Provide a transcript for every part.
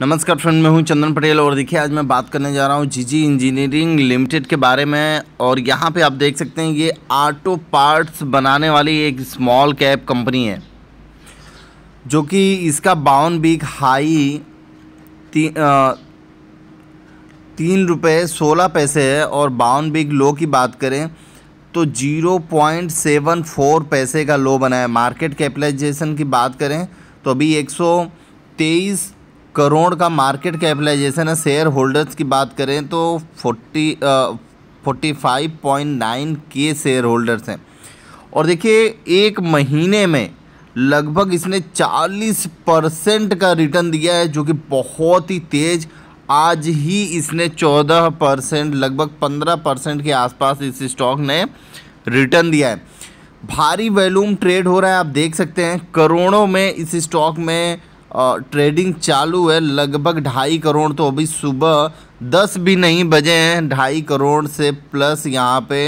नमस्कार फ्रेंड मैं हूं चंदन पटेल और देखिए आज मैं बात करने जा रहा हूं जीजी इंजीनियरिंग लिमिटेड के बारे में और यहां पे आप देख सकते हैं ये ऑटो पार्ट्स बनाने वाली एक स्मॉल कैप कंपनी है जो कि इसका बावन बीक हाई ती, आ, तीन रुपये सोलह पैसे है और बावन बीक लो की बात करें तो जीरो पॉइंट सेवन फोर पैसे का लो बना है मार्केट कैपिटलाइजेशन की बात करें तो अभी एक सौ तेईस करोड़ का मार्केट कैपिटलाइजेशन है शेयर होल्डर्स की बात करें तो forty forty five point nine के शेयर होल्डर्स हैं और देखिए एक महीने में लगभग इसने 40 परसेंट का रिटर्न दिया है जो कि बहुत ही तेज़ आज ही इसने 14 परसेंट लगभग 15 परसेंट के आसपास इस स्टॉक ने रिटर्न दिया है भारी वैल्यूम ट्रेड हो रहा है आप देख सकते हैं करोड़ों में इस स्टॉक में ट्रेडिंग चालू है लगभग ढाई करोड़ तो अभी सुबह दस भी नहीं बजे हैं ढाई करोड़ से प्लस यहाँ पे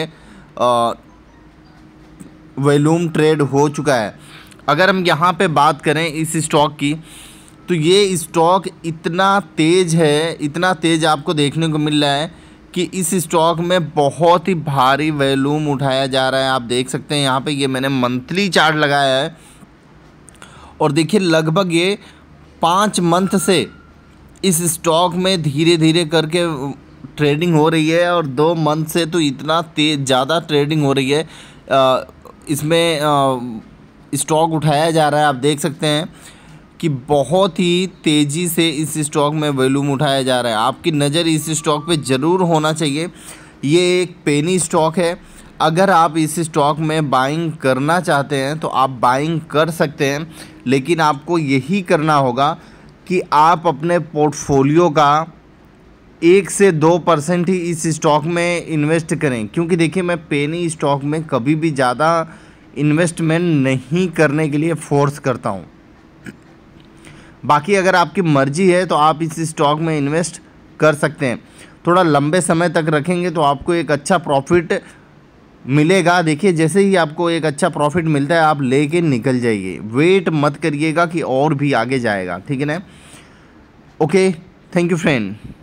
वैलूम ट्रेड हो चुका है अगर हम यहाँ पे बात करें इस स्टॉक की तो ये स्टॉक इतना तेज़ है इतना तेज़ आपको देखने को मिल रहा है कि इस स्टॉक में बहुत ही भारी वैलूम उठाया जा रहा है आप देख सकते हैं यहाँ पे ये मैंने मंथली चार्ट लगाया है और देखिए लगभग ये पाँच मंथ से इस स्टॉक में धीरे धीरे करके ट्रेडिंग हो रही है और दो मंथ से तो इतना तेज ज़्यादा ट्रेडिंग हो रही है इसमें स्टॉक उठाया जा रहा है आप देख सकते हैं कि बहुत ही तेज़ी से इस स्टॉक में वैल्यूम उठाया जा रहा है आपकी नज़र इस स्टॉक पे ज़रूर होना चाहिए ये एक पेनी स्टॉक है अगर आप इस स्टॉक में बाइंग करना चाहते हैं तो आप बाइंग कर सकते हैं लेकिन आपको यही करना होगा कि आप अपने पोर्टफोलियो का एक से दो परसेंट ही इस स्टॉक में इन्वेस्ट करें क्योंकि देखिए मैं पेनी स्टॉक में कभी भी ज़्यादा इन्वेस्टमेंट नहीं करने के लिए फोर्स करता हूँ बाकी अगर आपकी मर्जी है तो आप इस स्टॉक में इन्वेस्ट कर सकते हैं थोड़ा लंबे समय तक रखेंगे तो आपको एक अच्छा प्रॉफिट मिलेगा देखिए जैसे ही आपको एक अच्छा प्रॉफिट मिलता है आप लेके निकल जाइए वेट मत करिएगा कि और भी आगे जाएगा ठीक है ना ओके थैंक यू फ्रेंड